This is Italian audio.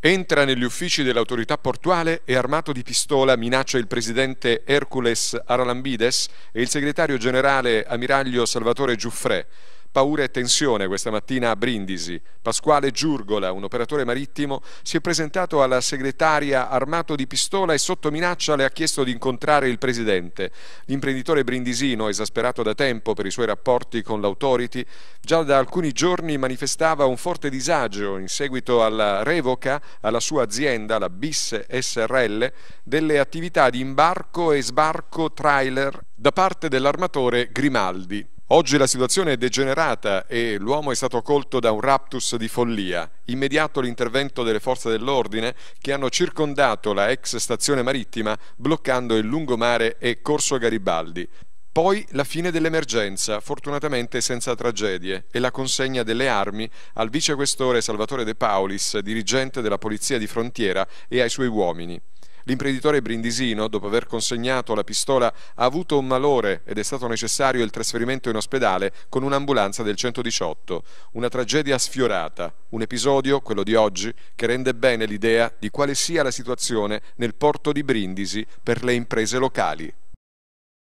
Entra negli uffici dell'autorità portuale e armato di pistola minaccia il presidente Hercules Aralambides e il segretario generale ammiraglio Salvatore Giuffrè paura e tensione questa mattina a Brindisi. Pasquale Giurgola, un operatore marittimo, si è presentato alla segretaria armato di pistola e sotto minaccia le ha chiesto di incontrare il presidente. L'imprenditore brindisino, esasperato da tempo per i suoi rapporti con l'autority, già da alcuni giorni manifestava un forte disagio in seguito alla revoca alla sua azienda, la BIS SRL, delle attività di imbarco e sbarco trailer da parte dell'armatore Grimaldi. Oggi la situazione è degenerata e l'uomo è stato colto da un raptus di follia. Immediato l'intervento delle forze dell'ordine che hanno circondato la ex stazione marittima bloccando il lungomare e Corso Garibaldi. Poi la fine dell'emergenza, fortunatamente senza tragedie, e la consegna delle armi al vicequestore Salvatore De Paulis, dirigente della Polizia di Frontiera, e ai suoi uomini. L'imprenditore brindisino, dopo aver consegnato la pistola, ha avuto un malore ed è stato necessario il trasferimento in ospedale con un'ambulanza del 118. Una tragedia sfiorata, un episodio, quello di oggi, che rende bene l'idea di quale sia la situazione nel porto di Brindisi per le imprese locali.